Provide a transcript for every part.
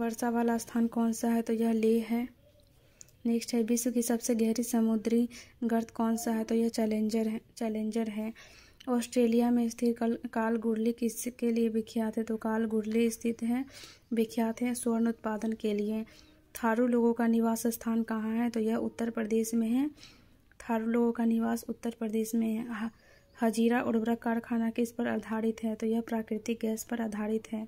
वर्षा वाला स्थान कौन सा है तो यह ले है नेक्स्ट है विश्व की सबसे गहरी समुद्री गर्त कौन सा है तो यह चैलेंजर है चैलेंजर है ऑस्ट्रेलिया में स्थित कल काल गुरली किसके लिए विख्यात है तो काल गुरली स्थित है विख्यात है स्वर्ण उत्पादन के लिए थारू लोगों का निवास स्थान कहाँ है तो यह उत्तर प्रदेश में है थारू लोगों का निवास उत्तर प्रदेश में है हजीरा उर्वरक कारखाना किस पर आधारित है तो यह प्राकृतिक गैस पर आधारित है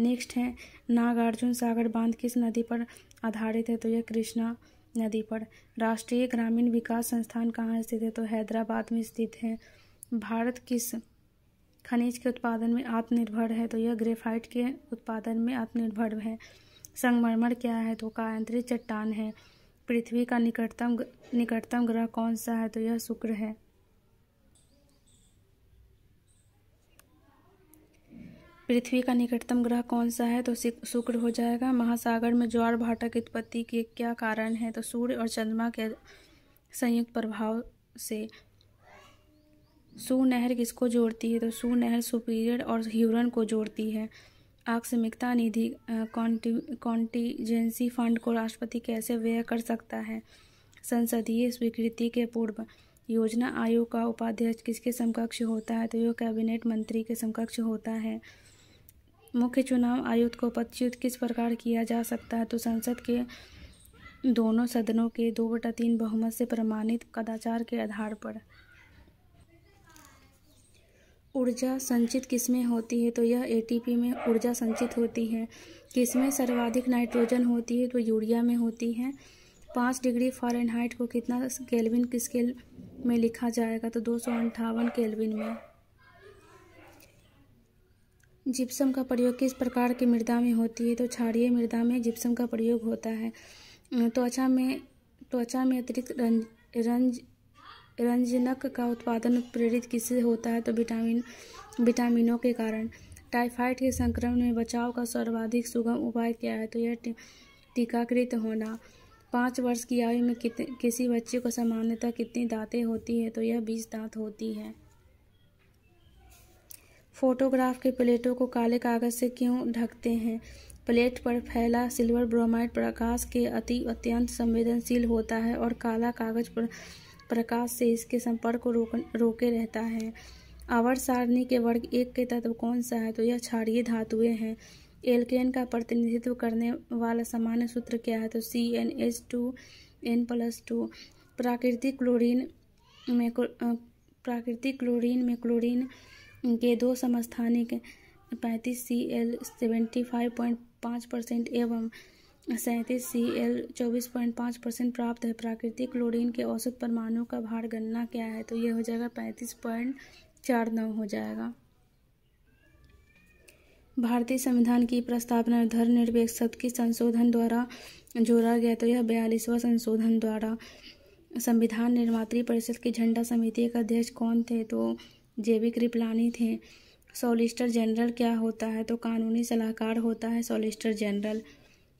नेक्स्ट है नागार्जुन सागर बांध किस नदी पर आधारित है तो यह कृष्णा नदी पर राष्ट्रीय ग्रामीण विकास संस्थान कहाँ स्थित है तो हैदराबाद में स्थित है भारत किस खनिज के उत्पादन में आत्मनिर्भर है तो यह ग्रेफाइट के उत्पादन में आत्मनिर्भर है संगमरमर क्या है तो कायंत्रित चट्टान है पृथ्वी का निकटतम निकटतम ग्रह कौन सा है तो यह शुक्र है पृथ्वी का निकटतम ग्रह कौन सा है तो शुक्र हो जाएगा महासागर में ज्वार भाटा की उत्पत्ति के क्या कारण है तो सूर्य और चंद्रमा के संयुक्त प्रभाव से सू नहर किसको जोड़ती है तो सू नहर सुपीरियर और ह्यूरन को जोड़ती है आकस्मिकता निधि कॉन्टीजेंसी फंड को राष्ट्रपति कैसे व्यय कर सकता है संसदीय स्वीकृति के पूर्व योजना आयोग का उपाध्यक्ष किसके समकक्ष होता है तो यह कैबिनेट मंत्री के समकक्ष होता है मुख्य चुनाव आयुक्त को पदच्युत किस प्रकार किया जा सकता है तो संसद के दोनों सदनों के दो बटा तीन बहुमत से प्रमाणित कदाचार के आधार पर ऊर्जा संचित किसमें होती है तो यह एटीपी में ऊर्जा संचित होती है किसमें सर्वाधिक नाइट्रोजन होती है तो यूरिया में होती है पाँच डिग्री फॉरेनहाइट को कितना केल्विन स्केल में लिखा जाएगा तो दो सौ अंठावन केल्विन में जिप्सम का प्रयोग किस प्रकार की मृदा में होती है तो क्षारीय मृदा में जिप्सम का प्रयोग होता है त्वचा में त्वचा में अतिरिक्त रंज रंज रंजनक का उत्पादन प्रेरित किससे होता है तो विटामिन विटामिनों के कारण टाइफाइड के संक्रमण में बचाव का सर्वाधिक सुगम उपाय क्या है तो यह टीकाकृत होना पाँच वर्ष की आयु में कितने किसी बच्चे को सामान्यतः कितनी दाँतें होती है तो यह बीस दाँत होती है फोटोग्राफ के प्लेटों को काले कागज से क्यों ढकते हैं प्लेट पर फैला सिल्वर ब्रोमाइड प्रकाश के अति अत्यंत संवेदनशील होता है और काला कागज पर प्रकाश से इसके संपर्क को रोक रोके रहता है आवर सारणी के वर्ग एक के तत्व कौन सा है तो यह क्षारीय धातुएं हैं एल्केन का प्रतिनिधित्व करने वाला सामान्य सूत्र क्या है तो C N H two N plus two प्राकृतिक क्लोरीन में प्राकृतिक क्लोरीन में क्लोरीन के दो समस्थानिक पैंतीस C L seventy five point पाँच परसेंट एवं सैंतीस सी एल चौबीस पॉइंट पाँच परसेंट प्राप्त है प्राकृतिक क्लोरीन के औसत परमाणु का भार गणना क्या है तो ये हो जाएगा पैंतीस पॉइंट चार नौ हो जाएगा भारतीय संविधान की प्रस्तावना धर्मनिरपेक्ष शब्द की संशोधन द्वारा जोड़ा गया तो यह बयालीसवां संशोधन द्वारा संविधान निर्मात्री परिषद की झंडा समिति के अध्यक्ष कौन थे तो जेबी कृपलानी थे सोलिस्टर जनरल क्या होता है तो कानूनी सलाहकार होता है सॉलिस्टर जनरल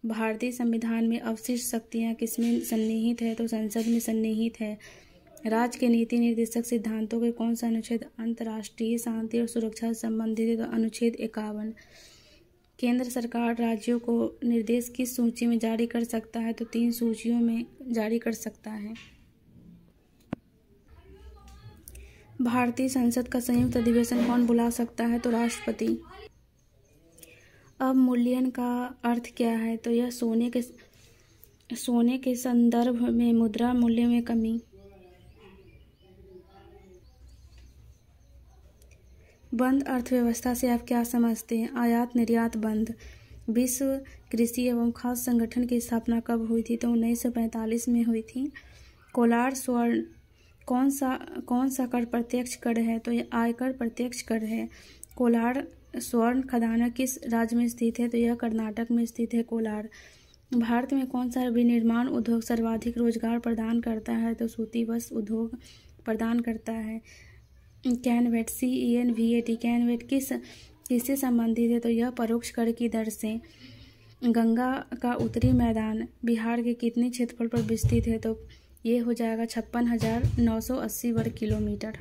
भारतीय संविधान में अवशिष्ट शक्तियाँ किसमें सन्निहित है तो संसद में सन्निहित है राज्य के नीति निर्देशक सिद्धांतों के कौन सा अनुच्छेद अंतर्राष्ट्रीय शांति और सुरक्षा संबंधित है तो अनुच्छेद इक्यावन केंद्र सरकार राज्यों को निर्देश किस सूची में जारी कर सकता है तो तीन सूचियों में जारी कर सकता है भारतीय संसद का संयुक्त अधिवेशन कौन बुला सकता है तो राष्ट्रपति अब मूल्यन का अर्थ क्या है तो यह सोने के सोने के संदर्भ में मुद्रा मूल्य में कमी बंद अर्थव्यवस्था से आप क्या समझते हैं आयात निर्यात बंद विश्व कृषि एवं खाद्य संगठन की स्थापना कब हुई थी तो 1945 में हुई थी कोलार स्वर्ण कौन सा कौन सा कर प्रत्यक्ष कर है तो यह आयकर प्रत्यक्ष कर है कोलार स्वर्ण खदाना किस राज्य में स्थित है तो यह कर्नाटक में स्थित है कोलार भारत में कौन सा विनिर्माण उद्योग सर्वाधिक रोजगार प्रदान करता है तो सूती वस्त्र उद्योग प्रदान करता है CENVAT C E N V A T CENVAT किस किससे संबंधित है तो यह परोक्ष कर की दर से गंगा का उत्तरी मैदान बिहार के कितने क्षेत्रफल पर विस्तृत है तो ये हो जाएगा छप्पन हज़ार नौ सौ अस्सी वर्ग किलोमीटर